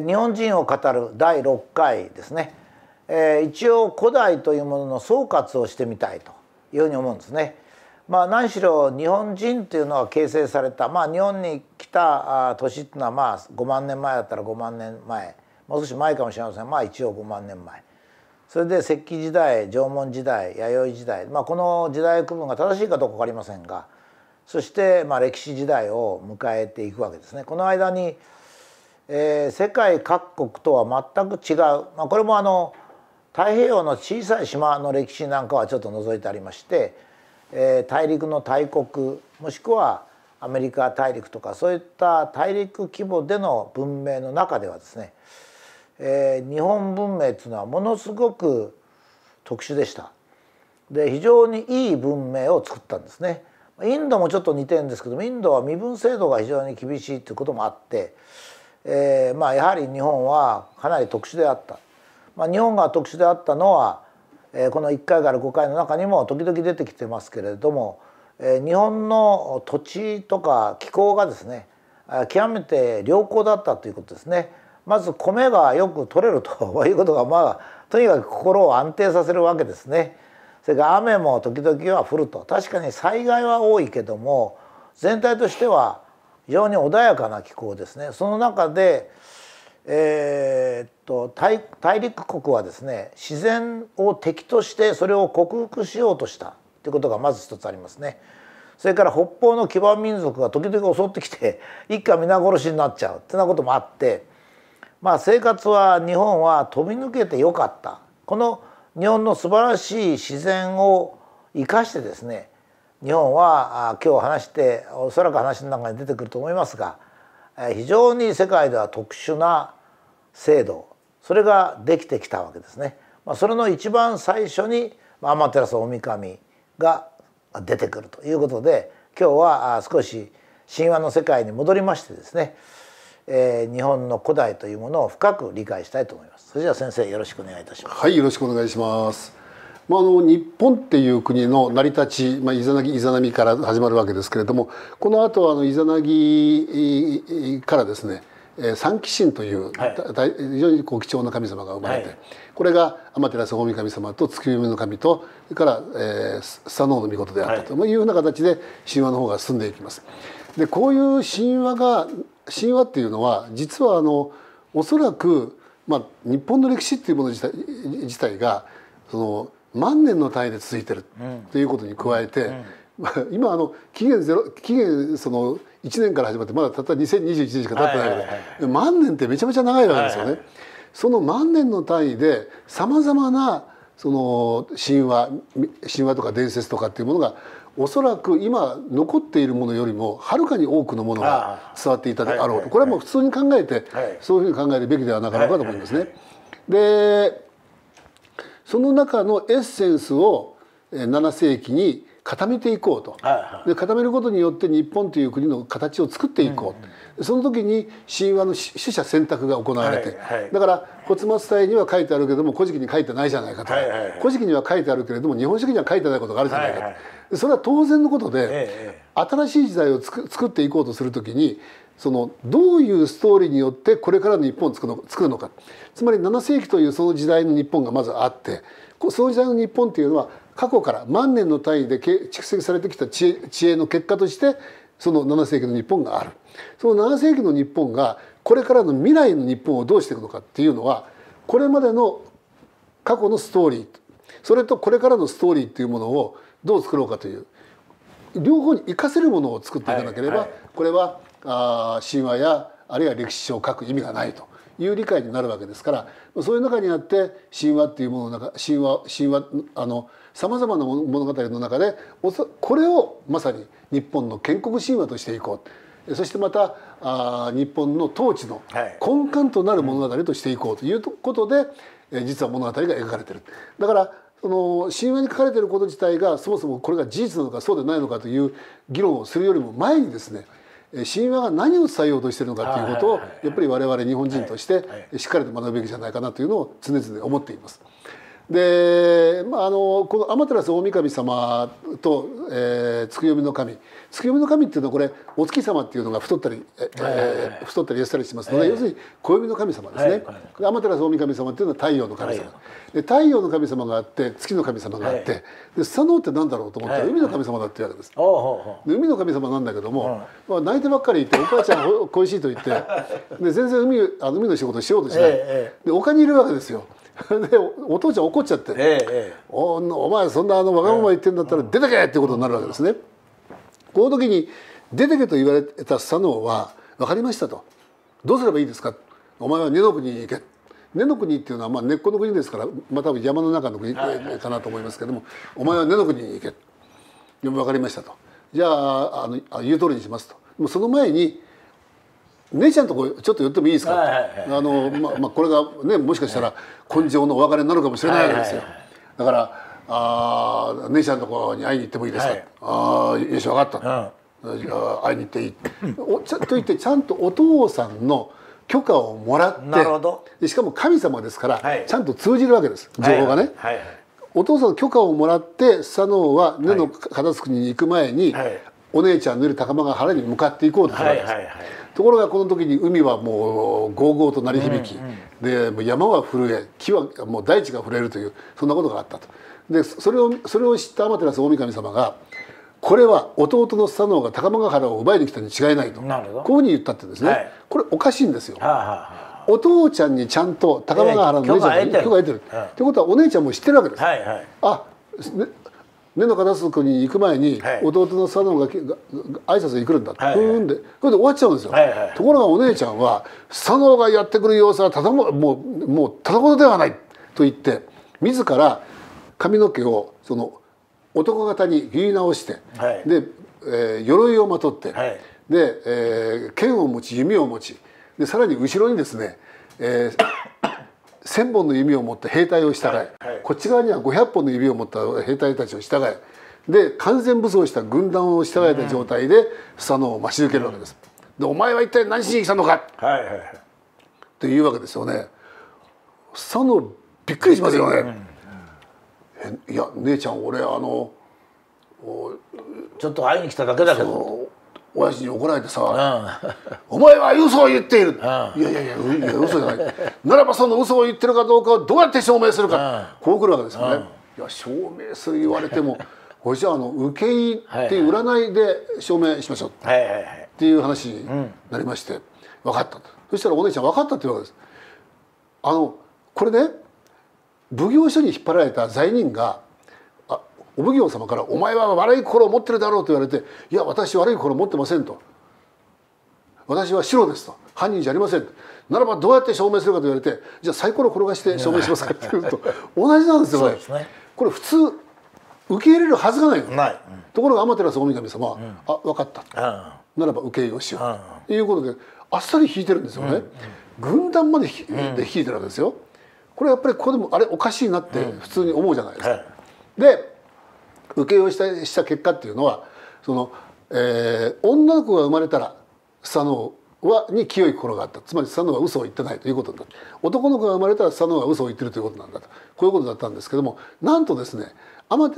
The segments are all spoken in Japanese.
ー、日本人を語る第6回ですね、えー、一応古代というものの総括をしてみたいというふうに思うんですね。まあ、何しろ日本人というのは形成された、まあ、日本に来た年っていうのはまあ5万年前だったら5万年前もう少し前かもしれませんまあ一応5万年前それで石器時代縄文時代弥生時代、まあ、この時代区分が正しいかどうか分かりませんがそしてまあ歴史時代を迎えていくわけですね。この間にえー、世界各国とは全く違う、まあ、これもあの太平洋の小さい島の歴史なんかはちょっと覗いてありまして、えー、大陸の大国もしくはアメリカ大陸とかそういった大陸規模での文明の中ではですね、えー、日本文明っていうのはものすごく特殊でした。で非常にいい文明を作ったんですね。インドもちょっと似てるんですけどインドは身分制度が非常に厳しいということもあってえーまあ、やはり日本はかなり特殊であった、まあ、日本が特殊であったのは、えー、この1回から5回の中にも時々出てきてますけれども、えー、日本の土地とか気候がですね極めて良好だったということですね。まず米がよく取れると いうことがまあとにかく心を安定させるわけですね。それから雨も時々は降ると確かに災害は多いけども全体としては非常に穏やかな気候ですねその中で、えー、っと大陸国はですね自然を敵としてそれを克服しようとしたということがまず一つありますね。それから北方の基盤民族が時々襲ってきて 一家皆殺しになっちゃうってなこともあってまあ生活は日本は飛び抜けてよかったこの日本の素晴らしい自然を生かしてですね日本は今日話しておそらく話の中に出てくると思いますが非常に世界では特殊な制度それができてきたわけですね。まあ、それの一番最初に天照大神が出てくるということで今日は少し神話の世界に戻りましてですね、えー、日本の古代というものを深く理解したいと思います。それでは先生よろしくお願いいたします。はい、よろしくお願いします。まあ、あの日本っていう国の成り立ち、まあ、イザナギイザナミから始まるわけですけれどもこの後はあのイザナギからですね三鬼神という、はい、非常にこう貴重な神様が生まれて、はい、これが天照大神様と月読の神とそれから、えー、佐野の御事であったというような形で神話の方が進んでいきます。でこういう神話が神話っていうのは実はあのおそらく、まあ、日本の歴史っていうもの自体自体がその万年の単位で続いてるということに加えて、今あの期限ゼロ期限その1年から始まってまだたった2021年しか経ってないけど、はいはい、万年ってめちゃめちゃ長いわけですよね。はいはい、その万年の単位でさまざまなその神話神話とか伝説とかっていうものがおそらく今残っているものよりもはるかに多くのものが伝わっていたであろうとこれはもう普通に考えてそういうふうに考えるべきではなかろうかと思いますね。でその中のエッセンスを7世紀に固めていこうと、はいはい、で固めることによって日本という国の形を作っていこう、うん、その時に神話の取捨選択が行われて、はいはい、だから「骨末体」には書いてあるけども「古事記」に書いてないじゃないかと、はいはい、古事記」には書いてあるけれども「日本書紀」には書いてないことがあるじゃないかと、はいはい、それは当然のことで、新しい時代を作っていこうとする時にそのどういうストーリーによってこれからの日本を作るのかつまり7世紀というその時代の日本がまずあってその時代の日本っていうのは過去から万年の単位で蓄積されてきた知恵知恵の結果としてその7世紀の日本があるその7世紀の日本がこれからの未来の日本をどうしていくのかっていうのはこれまでの過去のストーリーそれとこれからのストーリーっていうものをどう作ろうかという両方に活かせるものを作っていかなければ、はいはい、これはあ神話やあるいは歴史書を書く意味がないという理解になるわけですからそういう中にあって神話っていうものの中神話神話あのさまざまな物語の中でこれをまさに日本の建国神話としていこうそしてまたあ日本の統治の根幹となる物語としていこうということで、はい、実は物語が描かれてる。だからその神話に書かれていること自体がそもそもこれが事実なのかそうでないのかという議論をするよりも前にですね神話が何を伝えようとしてるのかということをやっぱり我々日本人としてしっかりと学ぶべきじゃないかなというのを常々思っています。で、まあ、あのこの天照大神様と、えー、月読みの神月読みの神っていうのはこれお月様っていうのが太ったり、えー、太ったり痩せたりしますので、要するに暦の神様ですね、はい天照大神様っていうのは太陽の神様、で太陽の神様があって月の神様があって、はい、でスサノオって何だろうと思ったら、海の神様だっていうわけです、で海の神様なんだけども、まあ、泣いてばっかりいてお母ちゃん恋しいと言ってで全然海あの海の仕事しようとしない、で丘にいるわけですよ。でお父ちゃん怒っちゃって、ええ、おお前そんなあのわがまま言ってんだったら出てけってことになるわけですね。この時に出てけと言われた佐野は分かりましたとどうすればいいですかお前は根の国に行け根の国っていうのはまあ根っこの国ですからまた、分山の中の国かなと思いますけどもお前は根の国に行け分かりましたとじゃああの言う通りにしますと。もその前に姉ちゃんとこちょっと言ってもいいですか、はいはいはい、あのままあこれがねもしかしたら根性のお別れになるかもしれないわけですよ、はいはいはい、だからあ姉ちゃんとこに会いに行ってもいいですか、はい、ああよし分かった、うん、じゃあ会いに行っていいおちゃと言ってちゃんとお父さんの許可をもらってしかも神様ですから、はい、ちゃんと通じるわけです情報がね、はいはい、お父さんの許可をもらって佐野は根の片付くに行く前に、はい、お姉ちゃんのいる高間が原に向かっていこうとするわけです、はいはいはいところがこの時に海はもうゴーゴーと鳴り響き、でう山は震え木はもう大地が震えるというそんなことがあったと。でそれをそれを知った天照大神様がこれは弟の佐野が高間ヶ原を奪いに来たに違いないとこういうふうに言ったってですね、はい、これおかしいんですよ。はあはあお父ちゃんにちゃんと高間原の姉ちゃんに許可得てる。と、えいうことはお姉ちゃんも知ってるわけです。はいはい、あ根の片隅に行く前に、弟の佐野が挨拶に来るんだって、はいはい、んでこれで終わっちゃうんですよ、はいはい、ところがお姉ちゃんは佐野がやってくる様子はただももうもうただことではないと言って自ら髪の毛をその男方に切り直して、はい、で、えー、鎧をまとって、はい、で、えー、剣を持ち弓を持ちでさらに後ろにですね、えー千本の弓を持って兵隊を従え、はいはい、こっち側には五百本の弓を持った兵隊たちを従えで完全武装した軍団を従えた状態でス野を待ち受けるわけです。でお前は一体何しに来たのか、はいはいはい、というわけですよね。ス野びっくりしますよね。うん、いや姉ちゃん俺あのちょっと会いに来ただけだけど親父に怒られてさ「お前は嘘を言っている」いやいやいやいや嘘じゃないならばその嘘を言ってるかどうかをどうやって証明するかこうくるわけですよね。いや証明する言われても これじゃあの受け入って占いで証明しましょうっていう話になりまして分かったとそしたらお姉ちゃん分かったって言うわけですあのこれね奉行所に引っ張られた罪人がお奉行様から「お前は悪い心を持ってるだろう」と言われて「いや私悪い心を持ってません」と「私は白です」と「犯人じゃありません」ならばどうやって証明するかと言われて「じゃあサイコロ転がして証明しますか」って言うと同じなんですよね。ねこれ普通受け入れるはずがないない、うん、ところが天照大神様は「うん、あ分かった」ならば受け入れをしようということであっさり引いてるんですよね。うん、軍団まで引で引いてるわけですよ。これやっぱりここでもあれおかしいなって普通に思うじゃないですか。で受請負をしたした結果っていうのはその、えー、女の子が生まれたら佐野はに清い心があったつまり佐野は嘘を言ってないということになって男の子が生まれたら佐野は嘘を言ってるということなんだとこういうことだったんですけどもなんとですね天照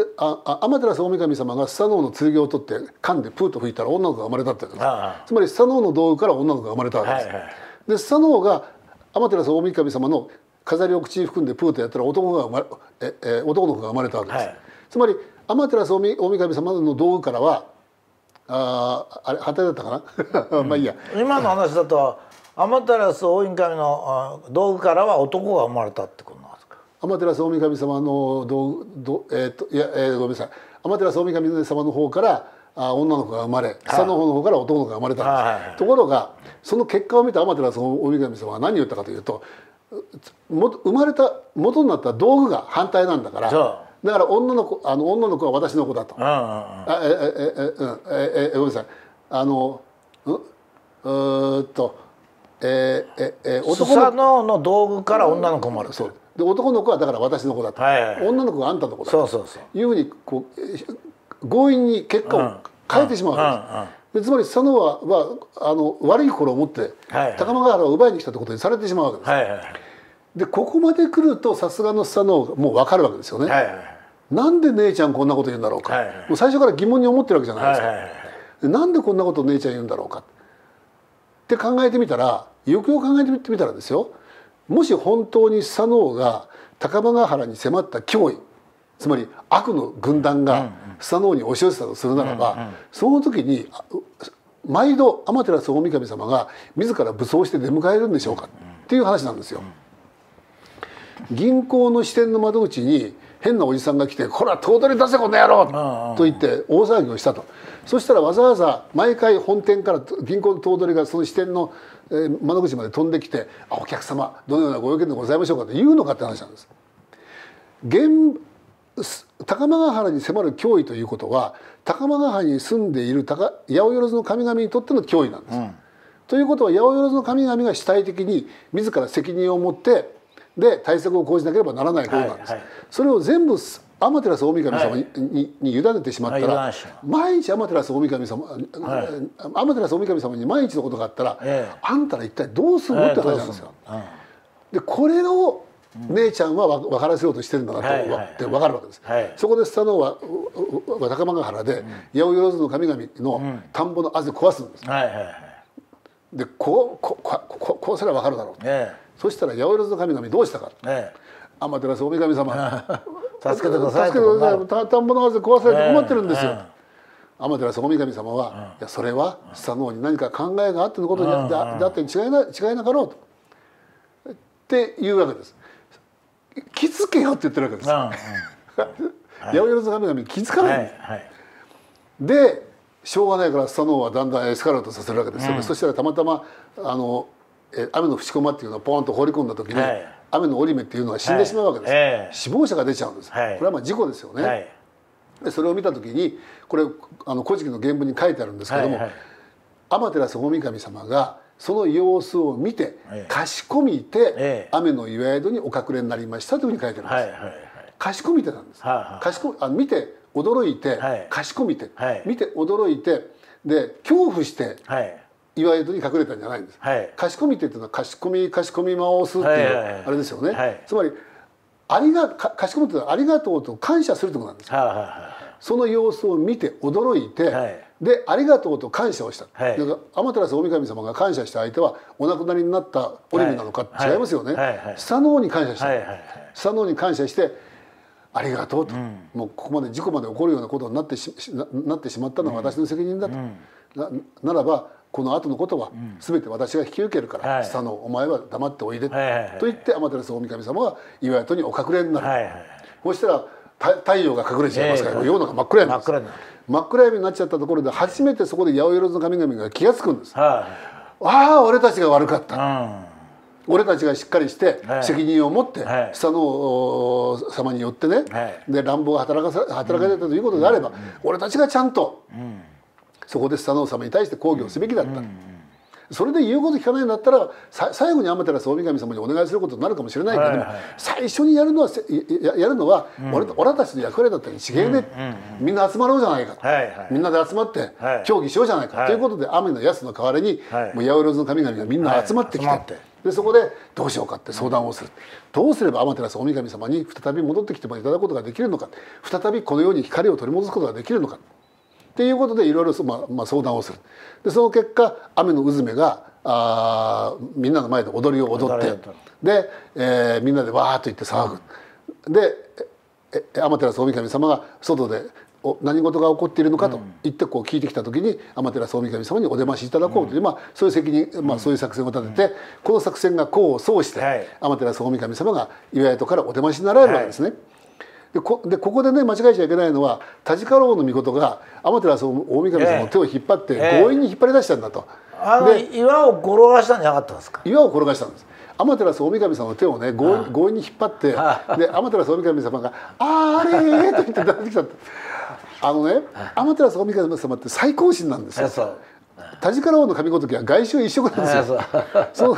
大神様が佐野の剣を取って噛んでプーと吹いたら女の子が生まれたってことつまり佐野の道具から女の子が生まれたわけです。はいはい、で佐野が天照大神様の飾りを口に含んでプーとやったら男がええ男の子が生まれたわけです。はい、つまり天照大神様の道具からはああれ旗だったかな まあいいや今の話だと天照大神の道具からは男が生まれたってことなんですか天照大神様の道具えー、っといや、えー、ごめんなさい天照大神様の方からあ女の子が生まれ下の方の方から男の子が生まれたんです、はい、ところがその結果を見た天照大神様は何を言ったかというとも生まれた元になった道具が反対なんだからだから女の子あの女の子は私の子だと。ああええええええごめんなさいあのうんうっとええええ男の子の道具から女の子もあるそうで男の子はだから私の子だと、はいはい女の子があんたの子だとそうそうそういうふうにこう強引に結果を変えてしまうわけです、うんうんうん、でつまり佐野は、まあ、あの悪い心を持って、はい高間原を奪いに来たってことにされてしまうわけです、はいはい、でここまで来るとさすがの佐野もう分かるわけですよね、はいはい、なんで姉ちゃんこんなこと言うんだろうか、はいはい、もう最初から疑問に思ってるわけじゃないですか、はいはいはい、なんでこんなこと姉ちゃん言うんだろうかって考えてみたらよくよく考えてみたらですよもし本当に佐野が高間ヶ原に迫った脅威つまり悪の軍団が佐野に押し寄せたとするならば、うんうん、その時に毎度天照大神様が自ら武装して出迎えるんでしょうかっていう話なんですよ。銀行の支店の窓口に変なおじさんが来て「こら頭取出せこの野郎!」と言って大騒ぎをしたとそしたらわざわざ毎回本店から銀行の頭取がその支店の窓口まで飛んできて「お客様どのようなご用件でございましょうか」と言うのかって話なんです。現高間ヶ原に迫る脅威ということは高間ヶ原に住んでいる八百万の神々にとっての脅威なんです。うん、ということは八百万の神々が主体的に自ら責任を持ってで対策を講じなければならないことなんです、はいはい、それを全部天照大神様に,、に委ねてしまったら、毎日天照大神様、天照大神様に毎日のことがあったら、あんたら一体どうするのって話なんですよ。でこれを姉ちゃんは分からせようとしてるんだなとって分かるわけです、そこでスタノは高間ヶ原で八百万の神々の田んぼのあぜ壊すんです、でこうここここうすれば分かるだろうと、そしたら八百万の神々どうしたか、ええ、天照大神様 助けてください助けてください田んぼの汗壊されて困ってるんですよ、ええ、天照大神様は、いやそれは下の方に何か考えがあってのことだ,、だだって違いな違いなかろうとっていうわけです気づけよって言ってるわけです、八百万神々気づかないではいはい、でしょうがないからスタノーはだんだんエスカレートさせるわけですようん、そしたらたまたまあのえ雨の淵駒っていうのをポーンと放り込んだ時に、はい、雨の折り目っていうのは死んでしまうわけです、はい死亡者が出ちゃうんです、これはまあ事故ですよね、でそれを見た時にこれ「あの古事記」の原文に書いてあるんですけども、天照大神様がその様子を見て、かしこみて、雨の岩宿にお隠れになりましたというふうに書いてあんです、かしこみてなんです、はあはあ、かしこあ見て驚いて、はい、かしこみて、はい、見て驚いてで恐怖して、はい、いわゆるに隠れたんじゃないんです、はい、貸し込みっていうのは貸し込み貸し込み回すっていうあれですよね、はいつまりありが貸し込むっていうのはありがとうと感謝するとこなんです、はいはいはい、その様子を見て驚いて、はい、でありがとうと感謝をした、はい、か天照大神様が感謝した相手はお亡くなりになったオリムなのか、違いますよね、はいはい、スサノオに感謝した、はいはいスサノオに感謝してありがとうと、うん、もうここまで事故まで起こるようなことになってしなってしまったのは私の責任だと、うん、なならばこの後のことは全て私が引き受けるから、うん、お前は黙っておいで、と言って天照大神様は岩宿にお隠れになる、はいはい、そしたら太陽が隠れちゃいますから、えー、世の中真っ暗闇です真っ暗闇になっちゃったところで初めてそこで八百万の神々が気が付くんです、はい、ああ俺たちが悪かった、うん俺たちがしっかりして責任を持って下の様によってねで乱暴が働かせ働かれたということであれば俺たちがちゃんとうんそこでスタ様に対して抗議をすべきだった。それで言うこと聞かないんだったら最後に天照大神様にお願いすることになるかもしれないけど、はいはい、最初にやるのはややるのは俺,、うん、俺たちの役割だったに違えね、うん、みんな集まろうじゃないか、はいはい、みんなで集まって協議しようじゃないか、はい、ということで雨のやすの代わりに、はい、もう八百万の神々がみんな集まってきて。はいでそこでどうしようかって相談をする、どうすれば天照大神様に再び戻ってきていただくことができるのか再びこの世に光を取り戻すことができるのかっていうことでいろいろ、まあまあ、相談をするでその結果雨の渦目があみんなの前で踊りを踊ってで、えー、みんなでわーっと言って騒ぐで天照大神様が外で何事が起こっているのかと言ってこう聞いてきた時に天照大神様にお出ましいただこうという、まあ、そういう責任、まあ、そういう作戦を立てて、この作戦が功を奏して、天照大神様が岩宿からお出ましになられるわけですね。でこでここでね間違えちゃいけないのは田近郎の御事が天照大神様の手を引っ張って、強引に引っ張り出したんだと。あの岩を転がしたんじゃなかったんですか岩を転がしたんです天照大神様の手をね強強引に引っ張ってで天照大神様が「あーあれー」と言って出てきたあのね天照大神様って最高神なんですよ田力王の神ごときは外周一色なんですよそ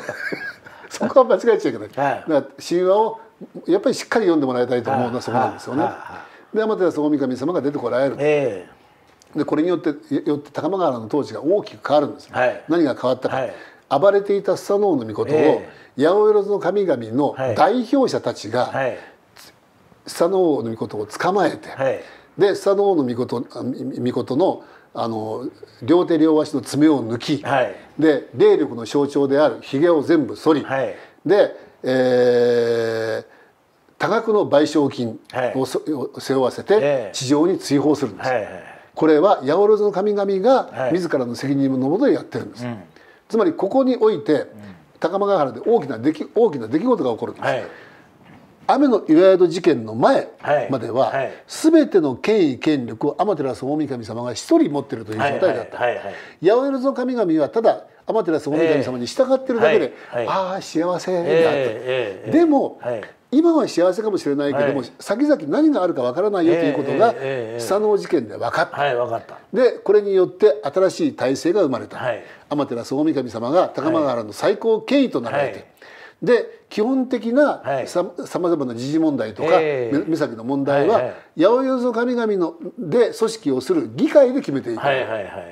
そこは間違えちゃいけない、はい、神話をやっぱりしっかり読んでもらいたいと思うのはそこなんですよね。で天照大神様が出てこられる、えー、でこれによってよって高間原の統治が大きく変わるんです、ね、はい、何が変わったか、はい、暴れていたスサノオノミコトを、えー、八百万の神々の代表者たちが、はい、スサノオノミコトを捕まえて、はい、でスサノオノミコトミコトのあの両手両足の爪を抜き、はい、で霊力の象徴であるひげを全部剃り、はい、で、えー、多額の賠償金を背負わせて地上に追放するんです、はいはい、これは八百万の神々が自らの責任のもとでやってるんです、はい、つまりここにおいて高間ヶ原で大きな出来大きな出来事が起こるんです、雨の岩宿事件の前までは、全ての権威権力を天照大神様が一人持ってるという状態だった、八百万の神々はただ天照大神様に従ってるだけで、えーはい、ああ幸せだった、えーえー、でも、今は幸せかもしれないけども、はい、先々何があるかわからないよということが久能事件で分かった,、はい、分かったでこれによって新しい体制が生まれた、はい、天照大神様が高間原の最高権威となられて、はい、で基本的なさまざまな時事問題とか、岬目先の問題は、八百万神々ので組織をする議会で決めていく。はいはいはいはい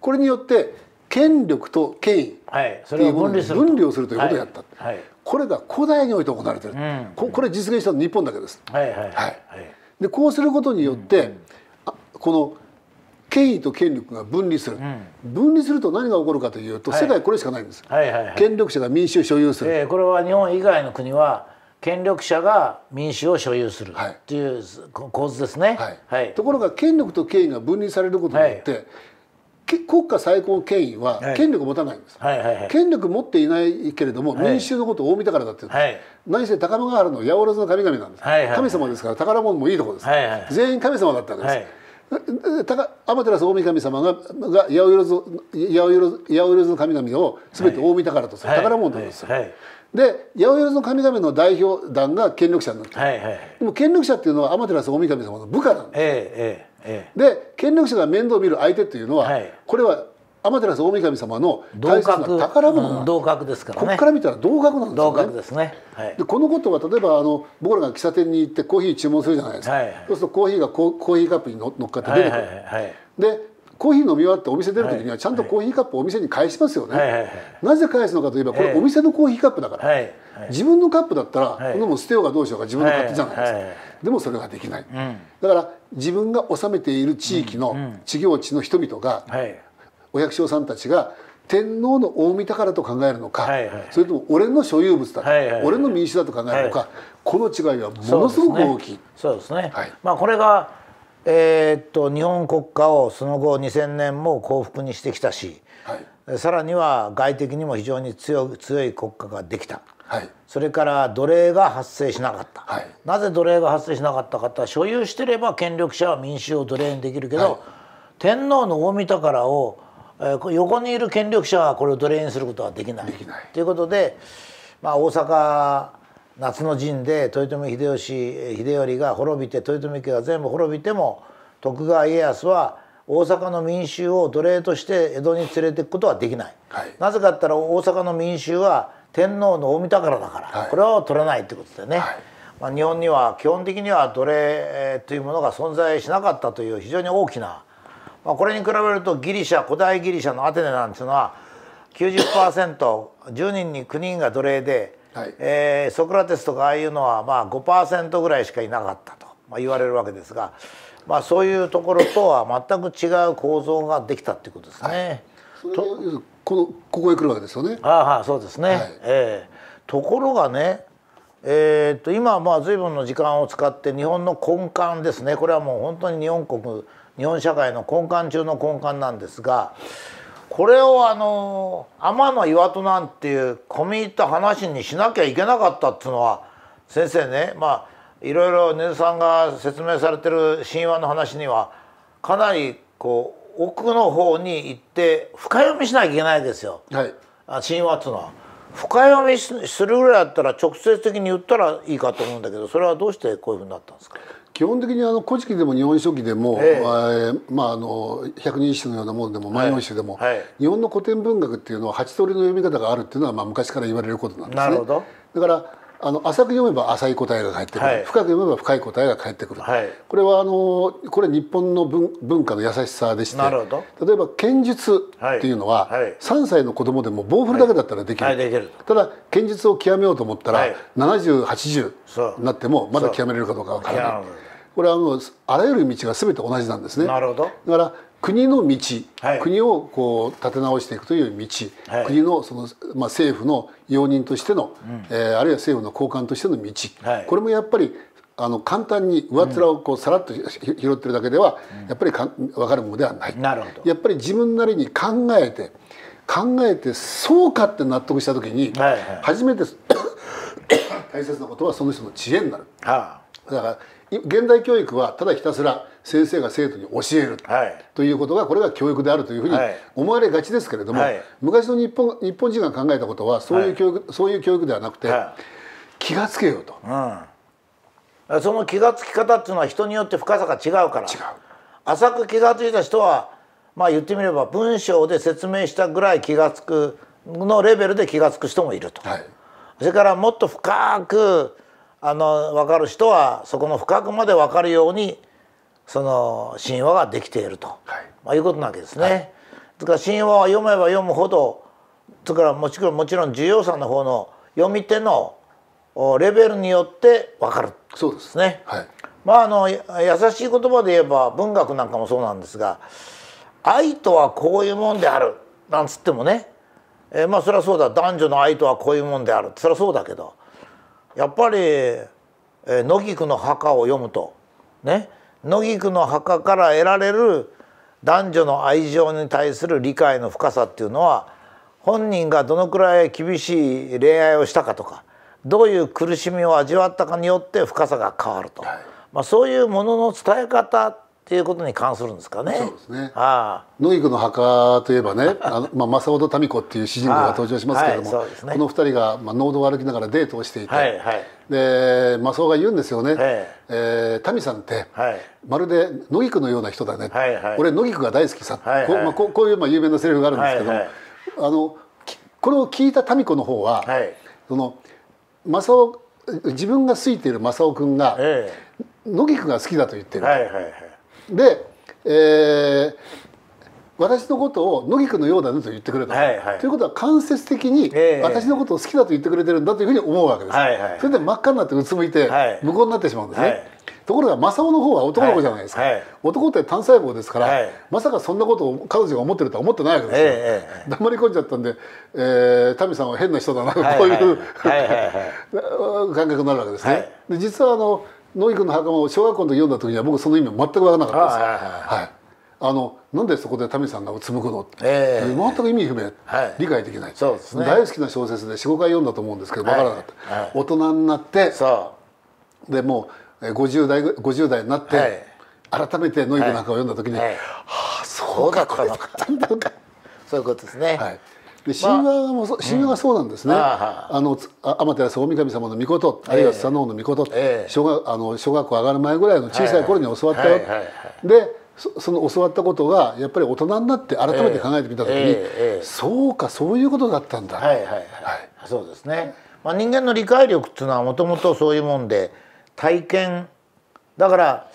これによって権力と権威というもの分離をするということをやった、はいはい、これが古代において行われてる、ここれ実現したの日本だけです。はいはいはいでこうすることによって、この権威と権力が分離する、分離すると何が起こるかというと、世界これしかないんです、権力者が民主を所有する、えこれは日本以外の国は権力者が民主を所有するという構図ですね、はいところが権力と権威が分離されることによって、国家最高権威は権力を持たないんです、はいはいはいはい、権力持っていないけれども民衆のことを大見たからだって、はい、何せ高野原の八百万の神々なんです、はいはいはい、神様ですから宝物もいいところです、はいはい、全員神様だったわけです、天照大神様がが八百万の神々を全て大見たからとする、宝物なんですよ、で八百万の神々の代表団が権力者になって、はいはい、でも権力者っていうのは天照大神様の部下なんです、ええ、で権力者が面倒を見る相手というのは、はい、これは天照大神様の大切な宝物同格、ですから、ね、ここから見たら同格なんですね。同ですね。はい、でこのことは例えばあの僕らが喫茶店に行ってコーヒー注文するじゃないですか。はいはい、そうするとコーヒーがコーヒーカップに乗っかって出てくる。はいはいはい、でコーヒー飲み終わってお店出る時にはちゃんとコーヒーカップお店に返しますよね。はいはいはい、なぜ返すのかといえばこれお店のコーヒーカップだから。はいはい、自分のカップだったら、このもん捨てようがどうしようが自分の勝手じゃないですか。でもそれができない、うん、だから自分が治めている地域の地業地の人々が、お百姓さんたちが天皇の大御宝と考えるのか、はいはい、それとも俺の所有物だはいはい俺の民主だと考えるのか、はい、この違いはものすごく大きい。そうですね、ね、はい、まあ、これがえー、っと日本国家をその後2000年も幸福にしてきたし、はい、さらには外敵にも非常に強強い国家ができた、はい、それから奴隷が発生しなかった、はい、なぜ奴隷が発生しなかったかと所有してれば権力者は民衆を奴隷にできるけど、はい、天皇の大御宝を、えー、横にいる権力者はこれを奴隷にすることはできない。ということで、まあ、大阪夏の陣で豊臣秀吉秀頼が滅びて豊臣家が全部滅びても徳川家康は大阪の民衆を奴隷として江戸に連れていくことはできない。はい、なぜかったら大阪の民衆は天皇の大御宝だから、これを取らないってことでね、まあ、日本には基本的には奴隷というものが存在しなかったという非常に大きな、まあ、これに比べるとギリシャ古代ギリシャのアテネなんていうのは 90%10 人に9人が奴隷で、はいえー、ソクラテスとかああいうのはまあ5%ぐらいしかいなかったと、まあ、言われるわけですが、まあ、そういうところとは全く違う構造ができたっていうことですね。はいとこのここへ来るわけですよね。ああそうですね、はい、えー、ところがねえーと、と今はまあ随分の時間を使って日本の根幹ですねこれはもう本当に日本国日本社会の根幹中の根幹なんですがこれをあの天の岩戸なんていう込み入った話にしなきゃいけなかったっつうのは先生ねまあいろいろ根津さんが説明されてる神話の話にはかなりこう奥の方に行って深読みしなきゃいけないですよ、はい、神話っていうのは。深読みするぐらいだったら直接的に言ったらいいかと思うんだけどそれはどうしてこういうふうになったんですか基本的にあの古事記でも日本書紀でも、ええまあ、あの百人一首のようなものでも万葉集でも、はいはい、日本の古典文学っていうのは八通りの読み方があるっていうのは、まあ、昔から言われることなんですね。なるほどだからあの浅く読めば浅い答えが返ってくる、はい、深く読めば深い答えが返ってくる、はい、これはあのこれ日本の文文化の優しさでして例えば剣術っていうのは、はい、3歳の子供でも棒振るだけだったらできるはいる、ただ剣術を極めようと思ったら、はい、7080になってもまだ極めれるかどうかわからない。これはもうあらゆる道が全て同じなんですねだから国の道、はい、国をこう立て直していくという道、はい、国のその、まあ、政府の容認としての、うん、えー、あるいは政府の交換としての道、はい、これもやっぱりあの簡単に上面をこうさらっと、うん、拾ってるだけでは、やっぱりか分かるものではない、うん、なるほどやっぱり自分なりに考えて考えてそうかって納得した時に、はいはい、初めて 大切なことはその人の知恵になる。はあ、だから現代教育はただひたすら先生が生徒に教える、はい、ということがこれが教育であるというふうに思われがちですけれども、はい、昔の日本日本人が考えたことはそういう教育、はい、そういう教育ではなくて、気がつけようと、うん、その気が付き方っていうのは人によって深さが違うから浅く気が付いた人はまあ言ってみれば文章で説明したぐらい気が付くのレベルで気が付く人もいると。それからもっと深くあの分かる人はそこの深くまで分かるようにその神話ができていると、はい、まあ、いうことなわけですね。はい、から神話は読めば読むほどれからもちろんもちろん重要さの方の読み手のレベルによって分かる、そうですね、はい、まああの優しい言葉で言えば文学なんかもそうなんですが「愛とはこういうもんである」なんつってもね、えまあそれはそうだ男女の愛とはこういうもんであるそれはそうだけどやっぱり、え野菊の墓を読むとね野菊の墓から得られる男女の愛情に対する理解の深さっていうのは本人がどのくらい厳しい恋愛をしたかとかどういう苦しみを味わったかによって深さが変わると、はい、まあ、そういうものの伝え方っていうことに関するんですかね。そうですね。ああ。ノイの墓といえばね、あのまあ正雄民子っていう主人公が登場しますけれども、はいね、この二人がまあ農道を歩きながらデートをしていて、はいはい、で正雄が言うんですよね。はい、えー、民さんって、はい、まるでノイのような人だね。はいはい、俺ノイが大好きさ。はいはい、こうまあこうこういうまあ有名なセリフがあるんですけど、はいはい、あのこれを聞いた民子の方は、はい、その正雄自分が好いている正雄君が、ええ、野菊が好きだと言ってる、はいはいはい、で、えー、私のことを乃木君のようだねと言ってくれた、はいはい、ということは間接的に私のことを好きだと言ってくれてるんだというふうに思うわけです、はいはい、それで真っ赤になってうつむいて無言になってしまうんですね、はい、ところが正雄の方は男の子じゃないですか、はいはい、男って単細胞ですから、まさかそんなことを彼女が思ってるとは思ってないわけですよ、えー、黙り込んじゃったんで、えー、タミさんは変な人だな、こういう 感覚になるわけですね、で実はあの野井君の袴を小学校の時読んだ時には僕その意味全く分からなかったです。はい、あのなんでそこで民さんがうつむくのって、えー、全く意味不明、はい、理解できない、そうですね、大好きな小説で45回読んだと思うんですけど分からなかった、はいはい、大人になってでもう50代五十代になって、改めて野井君の墓を読んだ時に、はあそうかこれだったんだかそういうことですね、はいで神話も、まあ、神話がそうなんですね、うん、あの天照大神様の御事あるいは佐野の御事、えー、小学あの小学校上がる前ぐらいの小さい頃に教わったよ、はいはいはい、でその教わったことがやっぱり大人になって改めて考えてみた時に、えー、そうかそういうことだったんだ、はいはいはい、はい、そうですね、まあ、人間の理解力っていうのはもともとそういうもんで体験だから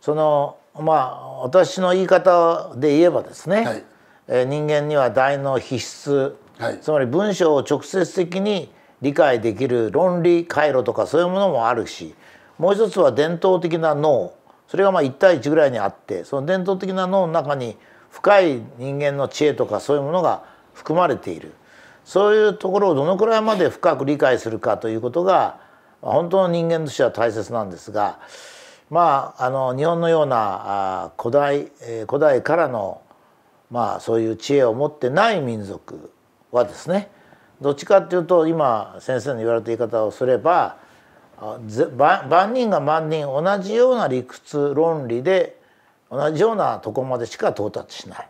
そのまあ私の言い方で言えばですね、はいえー、人間には大脳必須、はい、つまり文章を直接的に理解できる論理回路とかそういうものもあるしもう一つは伝統的な脳それがまあ1対1ぐらいにあってその伝統的な脳の中に深い人間の知恵とかそういうものが含まれているそういうところをどのくらいまで深く理解するかということが本当の人間としては大切なんですがまああの日本のような古代古代からのまあそういう知恵を持ってない民族はですねどっちかっていうと今先生の言われた言い方をすれば万人が万人同じような理屈論理で同じようなとこまでしか到達しない、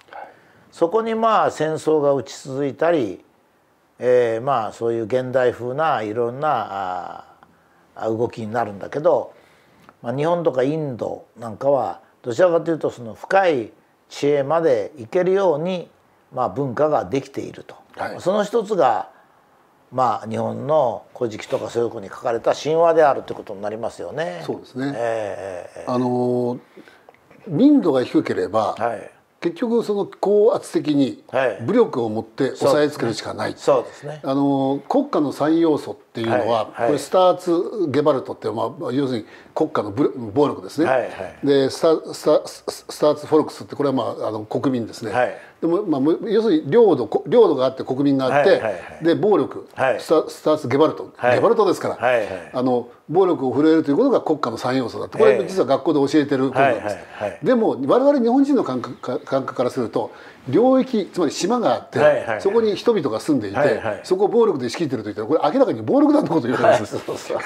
そこにまあ戦争が打ち続いたり、えー、まあそういう現代風ないろんなあ動きになるんだけど、まあ、日本とかインドなんかはどちらかというとその深い知恵まで行けるように、まあ、文化ができていると、はい、その一つが、まあ、日本の「古事記」とかそういうふうに書かれた神話であるということになりますよね。そうですね、えー、あの民度が低ければ、はい、結局その高圧的に武力を持って押さえつけるしかない、はい、そうですねあの国家の3要素っていうのは、はいはい、これスターツ・ゲバルトって、まあ、要するに国家の暴力ですね、はいはい、でスタスタスターツ・フォルクスってこれは、まあ、あの国民ですね、はい、でも、まあ、要するに領土領土があって国民があって、はいはいはい、で暴力、スタスターツ・ゲバルト、ゲバルトですから、はいはい、あの暴力を振るえるということが国家の三要素だってこれ実は学校で教えてることなんです、でも我々日本人の感覚感覚からすると領域つまり島があって、はいはい、そこに人々が住んでいて、はいはい、そこを暴力で仕切ってると言ったらこれ明らかに暴力団のこと言す、はい、そうそう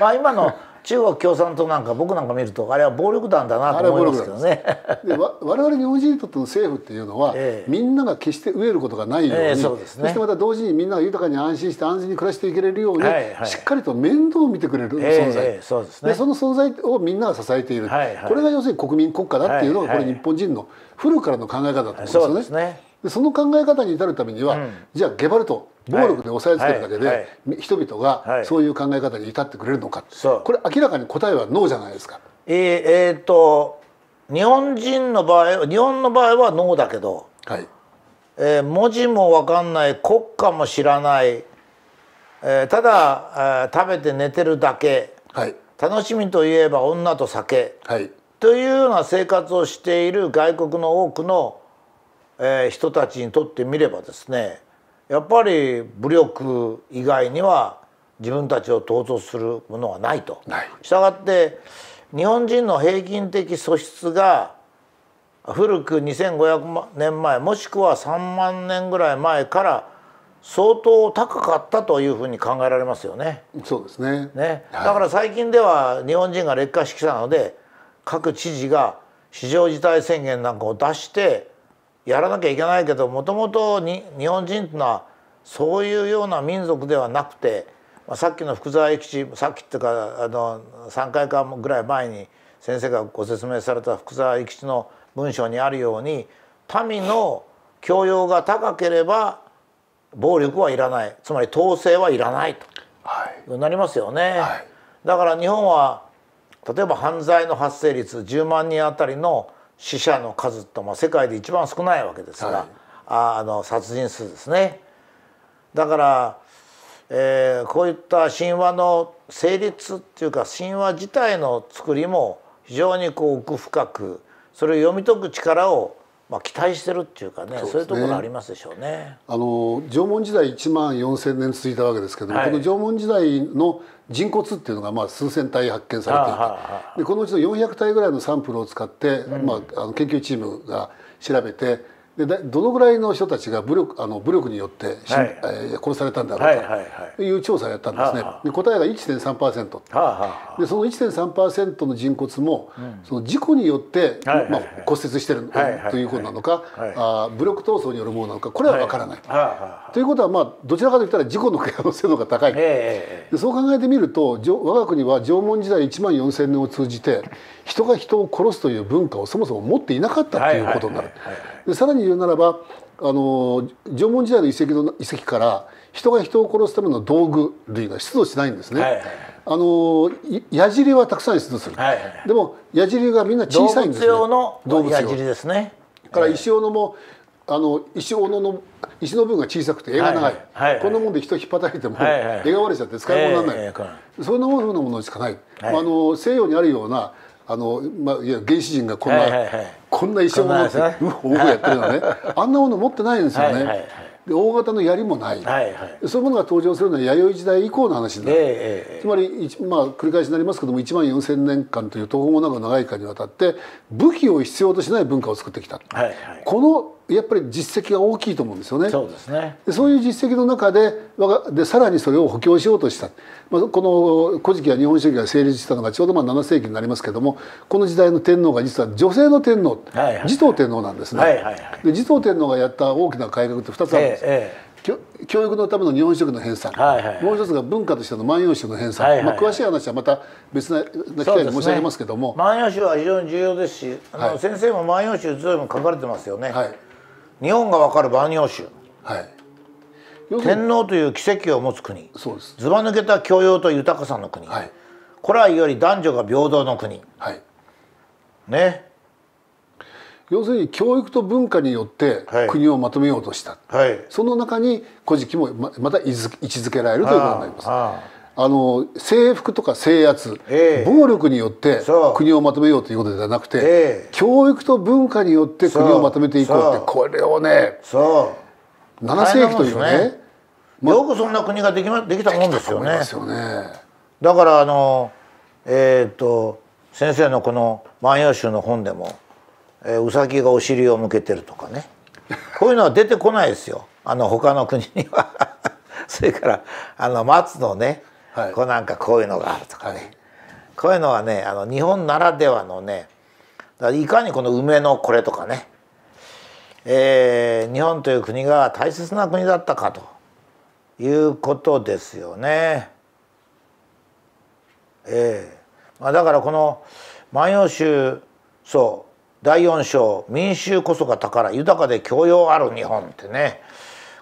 まあ今の中国共産党なんか僕なんか見るとあれは暴力団だなと思いますけどね。で我々日本人にとっての政府っていうのは、えー、みんなが決して飢えることがないように、えーそうね、そしてまた同時にみんなが豊かに安心して安全に暮らしていけれるように、はいはい、しっかりと面倒を見てくれる存在、えー、そうですね、その存在をみんなが支えている、はいはい、これが要するに国民国家だっていうのがこれ日本人の、はいはい古からの考え方だと思うですよね。でその考え方に至るためには、うん、じゃあゲバルト暴力で押さえつけるだけで、はいはい、人々がそういう考え方に至ってくれるのか、はい、これ明らかに答えはノーじゃないですか。えー、えと日本人の場合日本の場合はノーだけど、はいえー、文字も分かんない国家も知らない、えー、ただ、えー、食べて寝てるだけ、はい、楽しみといえば女と酒、はいというような生活をしている外国の多くの、え人たちにとってみればですねやっぱり武力以外には自分たちを統率するものはないと。したがって日本人の平均的素質が古く2500年前もしくは3万年ぐらい前から相当高かったというふうに考えられますよね。そうですねね、はい、だから最近では日本人が劣化してきたので各知事が非常事態宣言なんかを出してやらなきゃいけないけどもともと日本人というのはそういうような民族ではなくて、まあ、さっきの福沢諭吉さっきっていうかあの3回かぐらい前に先生がご説明された福沢諭吉の文章にあるように民の教養が高ければ暴力はいらないつまり統制はいらないと、なりますよね。はい、だから日本は例えば犯罪の発生率10万人あたりの死者の数ってまあ世界で一番少ないわけですから、はい、あの殺人数ですね。だから、えー、こういった神話の成立っていうか神話自体の作りも非常にこう奥深くそれを読み解く力をまあ、期待してるっていうかね、ね、そういうところありますでしょうね。あの縄文時代1万4,000年続いたわけですけども、はい、この縄文時代の人骨っていうのがまあ数千体発見されていて、でこのうちの400体ぐらいのサンプルを使って、うん、まあ、あの研究チームが調べてでどのぐらいの人たちが武力あの武力によって、はい、えー、殺されたんだろうかという調査をやったんですね、で答えが1.3%、はあはあ、でその1.3%の人骨も、うん、その事故によって、はいはいはい、まあ、骨折してる、はいはい、ということなのか、はい、あ武力闘争によるものなのかこれは分からない、はいということは、まあ、どちらかといったら事故の可能性の方が高い、えー、でそう考えてみると我が国は縄文時代1万4,000年を通じて人が人を殺すという文化をそもそも持っていなかったということになる。はいはいはいはいでさらに言うならばあの縄文時代の遺跡の遺跡から人が人を殺すための道具類が出土しないんですね。はいはい、あの矢尻はたくさん出土する、はいはい、でも矢尻がみんな小さいんです、ね、動物用の動物ですね。から石斧もあの石斧の石の分が小さくて柄が長い、はいはい、こんなもんで人引っ叩いても柄が割れちゃって使い物にならない、はいはい、そんなふうなものしかない、はい、あの西洋にあるようなあの、まあ、いや原始人がこんな、はいはいはい、こんな一生を持ってうほうほやってるのね あんなもの持ってないんですよね。はいはいはい、で大型の槍もない、はいはい、そういうものが登場するのは弥生時代以降の話で、えー、つまり、まあ、繰り返しになりますけども1万4,000年間という東方の長い間にわたって武器を必要としない文化を作ってきた、はいはい、このやっぱり実績が大きいと思うんですよね。そうですね。そういう実績の中で、でさらにそれを補強しようとした。まあこの古事記や日本書紀が成立したのがちょうどまあ7世紀になりますけども、この時代の天皇が実は女性の天皇、はいはい、持統天皇なんですね。はいはいはい、で持統天皇がやった大きな改革って2つあるんです。ええ教育のための日本食の編纂、はいはい、もう一つが文化としての万葉集の編纂、はいはいまあ、詳しい話はまた別な機会で申し上げますけども、ね、万葉集は非常に重要ですし、あの先生も万葉集ずいぶん書かれてますよね。はい日本がわかる万葉集、はい、天皇という奇跡を持つ国ずば抜けた教養と豊かさの国、はい、古来より男女が平等の国、はい、ね要するに教育と文化によって国をまとめようとした、はい、その中に「古事記もま」また位置づけられるということになります。あの征服とか制圧、えー、暴力によって国をまとめようということではなくて、えー、教育と文化によって国をまとめていこうってこれをね7世紀というね、ねま、よくそんな国ができ,、ま、できたもんですよね。よねだからあのえっ、と先生のこの「万葉集」の本でも、えー、うさぎがお尻を向けてるとかね こういうのは出てこないですよあの他の国には。それからあの松のねはい、こうなんかこういうのがあるとかね、はい、こういうのはねあの日本ならではのねだいかにこの梅のこれとかね、えー、日本という国が大切な国だったかということですよね。えーまあ、だからこの「万葉集」そう第4章「民衆こそが宝豊かで教養ある日本」ってね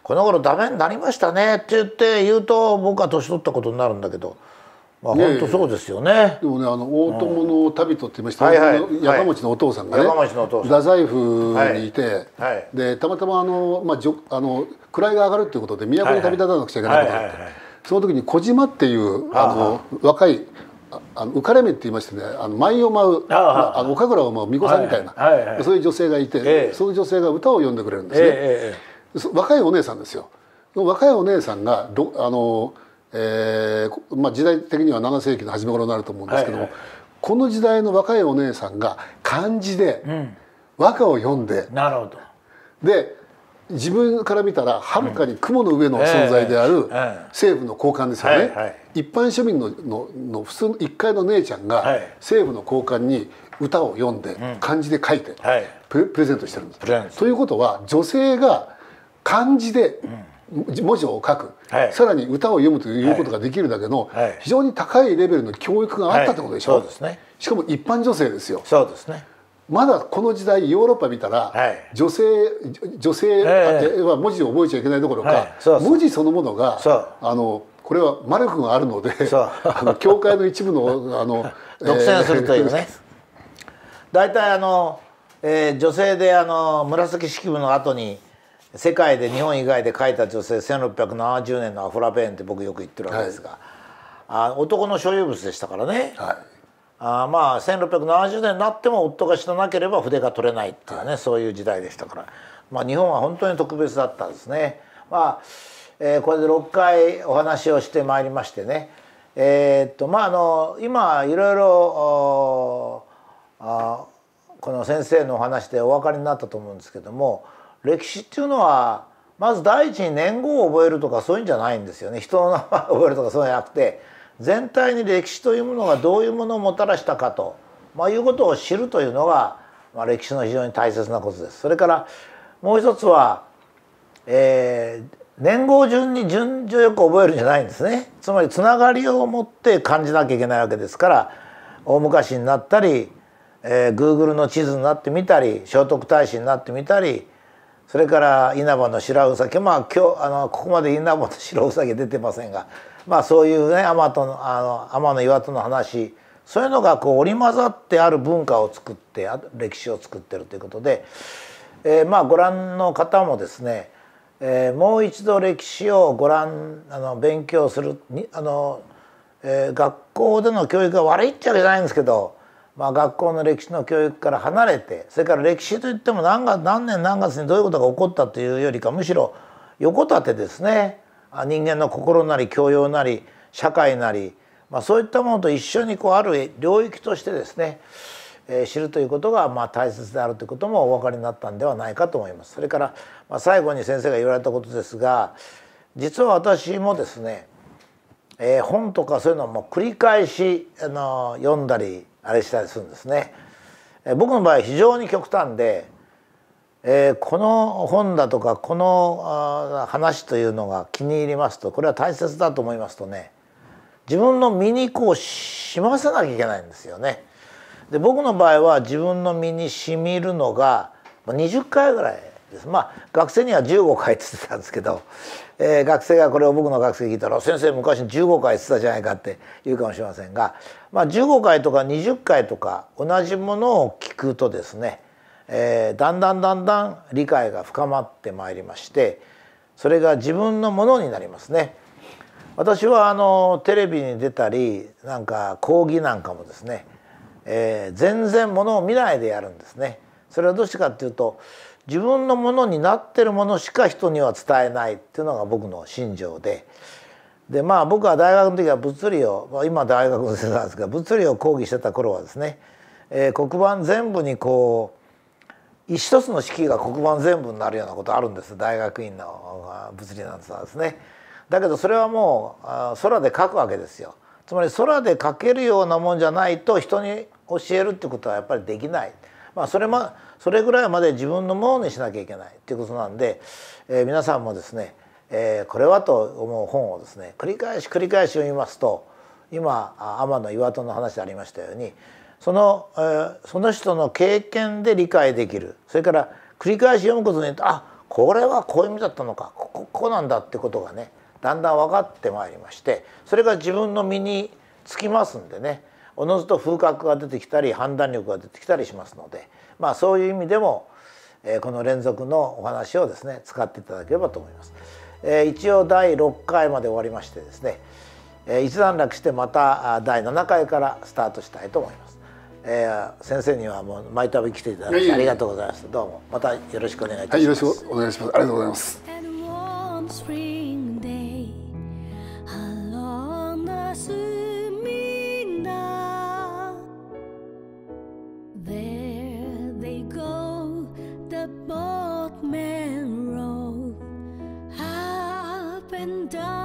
この頃ダメになりましたね」って言って言うと僕は年取ったことになるんだけど。まあ、本当そうですよね。でもね、あの大友の旅人って言いました、うん、はいはい、山持のお父さんがね、太宰府にいて、はいはい、でたまたまあのまあじょあの位が上がるっていうことで都に旅立たなくちゃいけないことがあって、その時に小島っていうあの若いあの浮かれ目って言いましてねあの舞を舞うあの岡倉を舞う巫女さんみたいな、そういう女性がいて、えー、そういう女性が歌を詠んでくれるんですね。えーえー若いお姉さんですよ若いお姉さんがあの、えーまあ、時代的には7世紀の初め頃になると思うんですけども、はいはい、この時代の若いお姉さんが漢字で和歌を読んで、うん、なるほどで自分から見たらはるかに雲の上の存在である政府の高官ですよね、はいはい、一般庶民ののの普通の一階の姉ちゃんが政府の高官に歌を読んで、漢字で書いて、プレゼントしてるんです。ということは女性が漢字で文字を書く、はい、さらに歌を読むということができるだけの、非常に高いレベルの教育があったってことでしょ、はい、そうですね、しかも一般女性ですよ。そうですねまだこの時代ヨーロッパ見たら、はい、女性女性は文字を覚えちゃいけないどころか、そうそう文字そのものがあのこれは魔力があるのであの教会の一部の あの独占するというね。大体あの、えー、女性であの紫式部の後に世界で日本以外で書いた女性1670年のアフラペーンって僕よく言ってるわけですが、はい、あ男の所有物でしたからね、はい、あまあ1670年になっても夫が死ななければ筆が取れないっていうね、はい、そういう時代でしたから、まあ、日本は本当に特別だったんですね。まあえー、これで6回お話をしてまいりましてねえー、っとまああの今いろいろあこの先生のお話でお分かりになったと思うんですけども歴史っていうのはまず第一に年号を覚えるとかそういうんじゃないんですよね人の名前を覚えるとかそういうじゃなくて全体に歴史というものがどういうものをもたらしたかと、まあ、いうことを知るというのが、まあ、歴史の非常に大切なことです。それからもう一つは、えー、年号順に順序よく覚えるんじゃないんですね。つまりつながりを持って感じなきゃいけないわけですから大昔になったり、えー、Google の地図になってみたり聖徳太子になってみたりそれから稲葉の白うさぎまあ今日あのここまで稲葉の白うさぎ出てませんがまあそういうね天とのあの天の岩との話そういうのがこう織り交ざってある文化を作って歴史を作ってるということで、えー、まあご覧の方もですね、えー、もう一度歴史をご覧あの勉強するにあの、えー、学校での教育が悪いっちゃうじゃないんですけどまあ、学校の歴史の教育から離れてそれから歴史といっても何が何年何月にどういうことが起こったというよりかむしろ横立てですね人間の心なり教養なり社会なり、まあ、そういったものと一緒にこうある領域としてですね、えー、知るということがまあ大切であるということもお分かりになったんではないかと思います。それから、まあ、最後に先生が言われたことですが実は私もですね、えー、本とかそういうのも繰り返しあの読んだりあれしたりするんですね。僕の場合非常に極端で、えー、この本だとかこの話というのが気に入りますとこれは大切だと思いますとね自分の身にこうしませなきゃいけないんですよね。で僕の場合は自分の身に染みるのが20回ぐらいですまあ学生には15回って言ってたんですけど、えー、学生がこれを僕の学生聞いたら「先生昔15回って言ってたじゃないか」って言うかもしれませんが、まあ、15回とか20回とか同じものを聞くとですね、えー、だんだんだんだん理解が深まってまいりましてそれが自分のものになりますね。私はあのテレビに出たりなんか講義なんかもですね、えー、全然ものを見ないでやるんですね。それはどうしてかっていうと自分のものになってるものしか人には伝えないっていうのが僕の信条で。でまあ僕は大学の時は物理を、まあ、今大学の先生なんですが物理を講義してた頃はですね、えー、黒板全部にこう一つの式が黒板全部になるようなことあるんです大学院の物理なんですですね。だけどそれはもう空で書くわけですよ。つまり空で書けるようなもんじゃないと人に教えるってことはやっぱりできないまあ、それまそれぐらいまで自分のものにしなきゃいけないっていうことなんで、えー、皆さんもですね、えー、これはと思う本をですね繰り返し繰り返し読みますと今天野岩戸の話でありましたようにその,、えー、その人の経験で理解できるそれから繰り返し読むことによってあこれはこういう意味だったのかこここうなんだってことがねだんだん分かってまいりましてそれが自分の身につきますんでねおのずと風格が出てきたり判断力が出てきたりしますので、まあ、そういう意味でも、えー、この連続のお話をですね使っていただければと思います。えー、一応第6回まで終わりましてですね、えー、一段落してまた第7回からスタートしたいと思います。えー、先生にはもう毎度来ていただきありがとうございました。どうもまたよろしくお願いいたします。はい、よろしくお願いします。ありがとうございます。done.